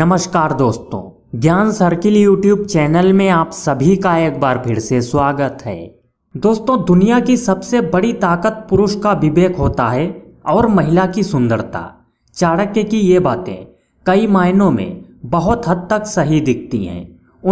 नमस्कार दोस्तों ज्ञान सर्किल यूट्यूब चैनल में आप सभी का एक बार फिर से स्वागत है दोस्तों दुनिया की सबसे बड़ी ताकत पुरुष का विवेक होता है और महिला की सुंदरता चाणक्य की ये बातें कई मायनों में बहुत हद तक सही दिखती हैं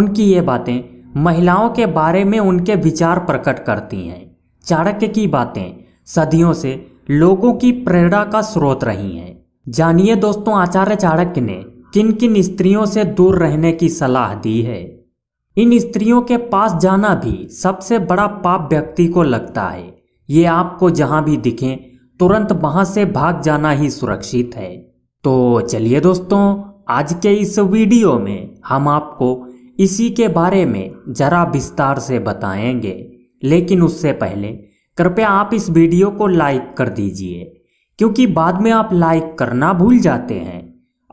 उनकी ये बातें महिलाओं के बारे में उनके विचार प्रकट करती हैं चाणक्य की बातें सदियों से लोगों की प्रेरणा का स्रोत रही हैं जानिए दोस्तों आचार्य चाणक्य ने किन किन स्त्रियों से दूर रहने की सलाह दी है इन स्त्रियों के पास जाना भी सबसे बड़ा पाप व्यक्ति को लगता है ये आपको जहाँ भी दिखें तुरंत वहां से भाग जाना ही सुरक्षित है तो चलिए दोस्तों आज के इस वीडियो में हम आपको इसी के बारे में जरा विस्तार से बताएंगे लेकिन उससे पहले कृपया आप इस वीडियो को लाइक कर दीजिए क्योंकि बाद में आप लाइक करना भूल जाते हैं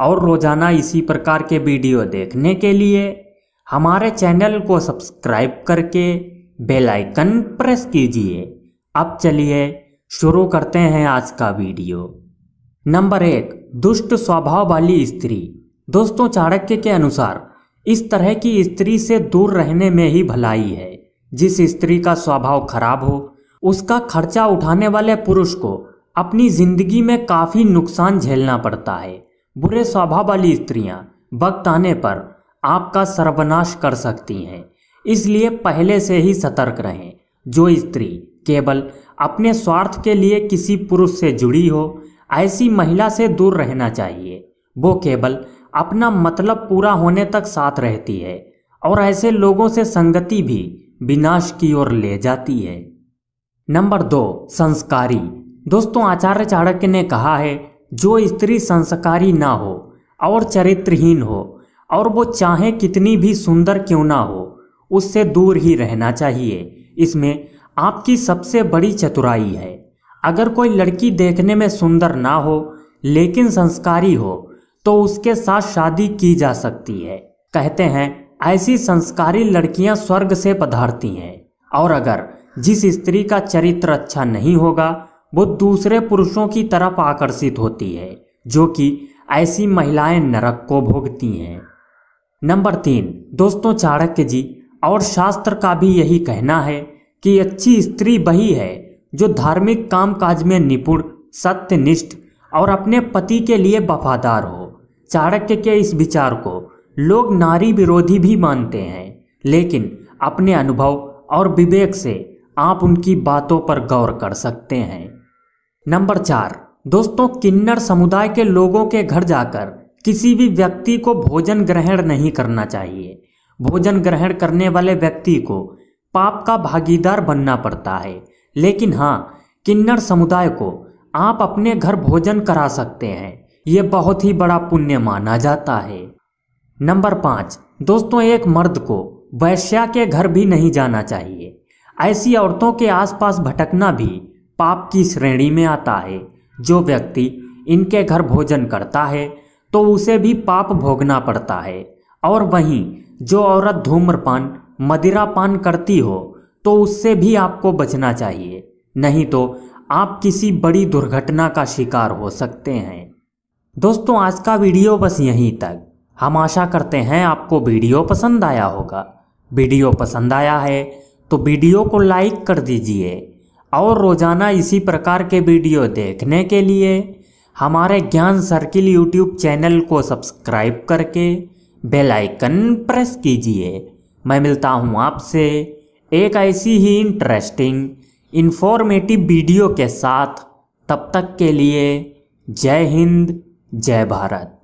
और रोज़ाना इसी प्रकार के वीडियो देखने के लिए हमारे चैनल को सब्सक्राइब करके बेल आइकन प्रेस कीजिए अब चलिए शुरू करते हैं आज का वीडियो नंबर एक दुष्ट स्वभाव वाली स्त्री दोस्तों चाणक्य के अनुसार इस तरह की स्त्री से दूर रहने में ही भलाई है जिस स्त्री का स्वभाव खराब हो उसका खर्चा उठाने वाले पुरुष को अपनी जिंदगी में काफ़ी नुकसान झेलना पड़ता है बुरे स्वभाव वाली स्त्रियां वक्त आने पर आपका सर्वनाश कर सकती हैं इसलिए पहले से ही सतर्क रहें जो स्त्री केवल अपने स्वार्थ के लिए किसी पुरुष से जुड़ी हो ऐसी महिला से दूर रहना चाहिए वो केवल अपना मतलब पूरा होने तक साथ रहती है और ऐसे लोगों से संगति भी विनाश की ओर ले जाती है नंबर दो संस्कारी दोस्तों आचार्य चाणक्य ने कहा है जो स्त्री संस्कारी ना हो और चरित्रहीन हो और वो चाहे कितनी भी सुंदर क्यों ना हो उससे दूर ही रहना चाहिए इसमें आपकी सबसे बड़ी चतुराई है अगर कोई लड़की देखने में सुंदर ना हो लेकिन संस्कारी हो तो उसके साथ शादी की जा सकती है कहते हैं ऐसी संस्कारी लड़कियां स्वर्ग से पधारती हैं और अगर जिस स्त्री का चरित्र अच्छा नहीं होगा वो दूसरे पुरुषों की तरफ आकर्षित होती है जो कि ऐसी महिलाएं नरक को भोगती हैं नंबर तीन दोस्तों चाणक्य जी और शास्त्र का भी यही कहना है कि अच्छी स्त्री वही है जो धार्मिक कामकाज में निपुण सत्यनिष्ठ और अपने पति के लिए वफादार हो चाणक्य के इस विचार को लोग नारी विरोधी भी मानते हैं लेकिन अपने अनुभव और विवेक से आप उनकी बातों पर गौर कर सकते हैं नंबर चार दोस्तों किन्नर समुदाय के लोगों के घर जाकर किसी भी व्यक्ति को भोजन ग्रहण नहीं करना चाहिए भोजन ग्रहण करने वाले व्यक्ति को पाप का भागीदार बनना पड़ता है लेकिन हाँ किन्नर समुदाय को आप अपने घर भोजन करा सकते हैं ये बहुत ही बड़ा पुण्य माना जाता है नंबर पाँच दोस्तों एक मर्द को वैश्या के घर भी नहीं जाना चाहिए ऐसी औरतों के आसपास भटकना भी पाप की श्रेणी में आता है जो व्यक्ति इनके घर भोजन करता है तो उसे भी पाप भोगना पड़ता है और वहीं जो औरत धूम्रपान मदिरापान करती हो तो उससे भी आपको बचना चाहिए नहीं तो आप किसी बड़ी दुर्घटना का शिकार हो सकते हैं दोस्तों आज का वीडियो बस यहीं तक हम आशा करते हैं आपको वीडियो पसंद आया होगा वीडियो पसंद आया है तो वीडियो को लाइक कर दीजिए और रोज़ाना इसी प्रकार के वीडियो देखने के लिए हमारे ज्ञान सर्किल यूट्यूब चैनल को सब्सक्राइब करके बेल आइकन प्रेस कीजिए मैं मिलता हूँ आपसे एक ऐसी ही इंटरेस्टिंग इन्फॉर्मेटिव वीडियो के साथ तब तक के लिए जय हिंद जय भारत